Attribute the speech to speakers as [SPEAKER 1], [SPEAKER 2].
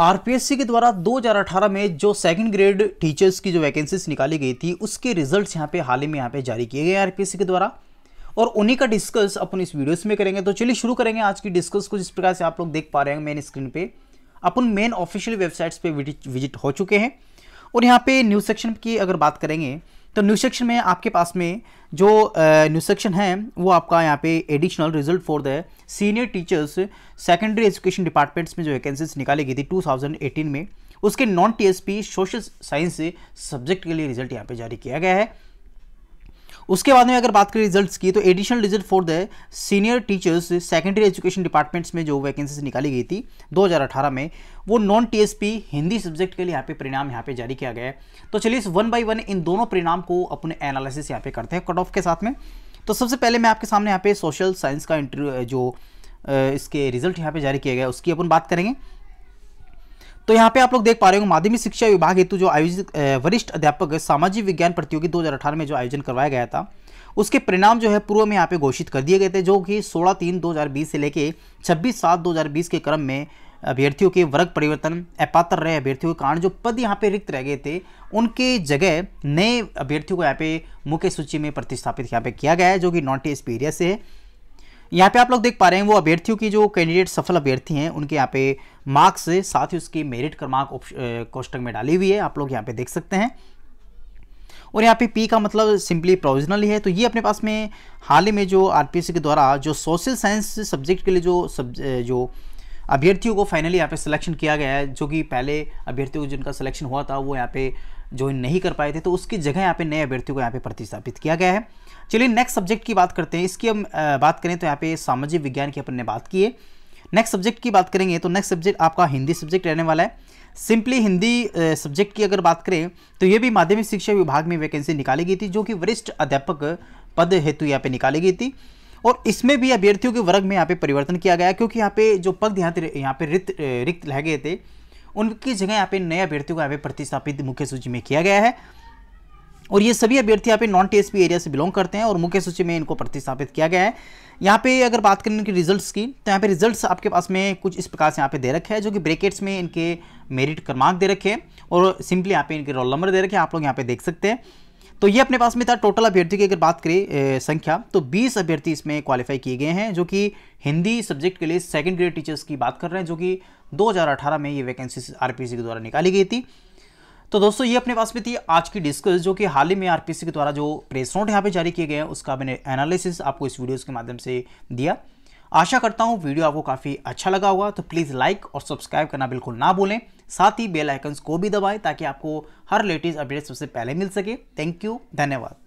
[SPEAKER 1] RPSC के द्वारा 2018 में जो सेकंड ग्रेड टीचर्स की जो वैकेंसीज निकाली गई थी उसके रिजल्ट्स यहाँ पे हाल ही में यहाँ पे जारी किए गए आरपीएससी के द्वारा और उन्हीं का डिस्कस अपन इस वीडियोस में करेंगे तो चलिए शुरू करेंगे आज की डिस्कस को जिस प्रकार से आप लोग देख पा रहे हैं मेन स्क्रीन पर अपन मेन ऑफिशियल वेबसाइट्स पर विजिट हो चुके हैं और यहाँ पे न्यूज सेक्शन की अगर बात करेंगे तो न्यू सेक्शन में आपके पास में जो न्यू सेक्शन है वो आपका यहाँ पे additional result for the senior teachers secondary education departments में जो वैकेंसीज निकाली गई थी 2018 में उसके non TSP social science subject के लिए रिजल्ट यहाँ पे जारी किया गया है उसके बाद में अगर बात करें रिजल्ट्स की तो additional result for the senior teachers secondary education departments में जो वैकेंसीज निकाली गई थी 2018 में वो नॉन टीएसपी हिंदी सब्जेक्ट के लिए यहाँ पे परिणाम यहाँ पे जारी किया गया है तो चलिए इस वन बाई वन इन दोनों परिणाम को अपने एनालिसिस यहाँ पे करते हैं कट ऑफ के साथ में तो सबसे पहले मैं आपके सामने यहाँ पे सोशल साइंस का इंटरव्यू जो इसके रिजल्ट यहाँ पे जारी किया गया उसकी अपन बात करेंगे तो यहाँ पे आप लोग देख पा रहे हो माध्यमिक शिक्षा विभाग हेतु जो आयोजित वरिष्ठ अध्यापक सामाजिक विज्ञान प्रतियोगी दो में जो आयोजन करवाया गया था उसके परिणाम जो है पूर्व में यहाँ पे घोषित कर दिए गए थे जो कि 16 तीन 2020 से लेके 26 सात 2020 के क्रम में अभ्यर्थियों के वर्ग परिवर्तन अपात्र रहे अभ्यर्थियों के कारण जो पद यहाँ पे रिक्त रह गए थे उनके जगह नए अभ्यर्थियों को यहाँ पे मुख्य सूची में प्रतिस्थापित यहाँ पे किया गया है जो कि नॉन टी एस से है यहाँ पे आप लोग देख पा रहे हैं वो अभ्यर्थियों की जो कैंडिडेट सफल अभ्यर्थी हैं उनके यहाँ पे मार्क्स साथ ही उसकी मेरिट क्रमांक कोष्टक में डाली हुई है आप लोग यहाँ पे देख सकते हैं और यहाँ पे पी का मतलब सिंपली प्रोविजनल ही है तो ये अपने पास में हाल ही में जो आर के द्वारा जो सोशल साइंस सब्जेक्ट के लिए जो सब्जे जो अभ्यर्थियों को फाइनली यहाँ पे सिलेक्शन किया गया है जो कि पहले अभ्यर्थियों को जिनका सिलेक्शन हुआ था वो यहाँ पे ज्वाइन नहीं कर पाए थे तो उसकी जगह यहाँ पे नए अभ्यर्थियों को यहाँ पे प्रतिस्थापित किया गया है चलिए नेक्स्ट सब्जेक्ट की बात करते हैं इसकी हम बात करें तो यहाँ पे सामाजिक विज्ञान की अपन ने बात की है नेक्स्ट सब्जेक्ट की बात करेंगे तो नेक्स्ट सब्जेक्ट आपका हिंदी सब्जेक्ट रहने वाला है सिंपली हिंदी सब्जेक्ट की अगर बात करें तो ये भी माध्यमिक शिक्षा विभाग में वैकेंसी निकाली गई थी जो कि वरिष्ठ अध्यापक पद हेतु यहाँ पे निकाली गई थी और इसमें भी अभ्यर्थियों के वर्ग में यहाँ पे परिवर्तन किया गया क्योंकि यहाँ पे जो पद यहाँ यहाँ पे रिक्त रिक्त रह गए थे उनकी जगह यहाँ पे नए अभ्यर्थियों को यहाँ पे प्रतिस्थापित मुख्य सूची में किया गया है और ये सभी अभ्यर्थी यहाँ पे नॉन टी एरिया से बिलोंग करते हैं और मुख्य सूची में इनको प्रतिस्थापित किया गया है यहाँ पे अगर बात करें इनके रिजल्ट्स की तो यहाँ पे रिजल्ट्स आपके पास में कुछ इस प्रकार से यहाँ पे दे रखे हैं जो कि ब्रेकेट्स में इनके मेरिट क्रमांक दे रखे हैं और सिंपली यहाँ पे इनके रोल नंबर दे रखे हैं आप लोग यहाँ पे देख सकते हैं तो ये अपने पास में था टोटल अभ्यर्थी की अगर बात करें संख्या तो 20 अभ्यर्थी इसमें क्वालिफाई किए गए हैं जो कि हिंदी सब्जेक्ट के लिए सेकेंड ग्रेड टीचर्स की बात कर रहे हैं जो कि 2018 में ये वैकेंसी आरपीसी के द्वारा निकाली गई थी तो दोस्तों ये अपने पास में थी आज की डिस्कस जो कि हाल ही में आरपीसी के द्वारा जो प्रेस नोट यहाँ पर जारी किए गए हैं उसका मैंने एनालिसिस आपको इस वीडियोज़ के माध्यम से दिया आशा करता हूँ वीडियो आपको काफ़ी अच्छा लगा होगा तो प्लीज़ लाइक और सब्सक्राइब करना बिल्कुल ना भूलें साथ ही बेल आइकन्स को भी दबाएं ताकि आपको हर लेटेस्ट अपडेट सबसे पहले मिल सके थैंक यू धन्यवाद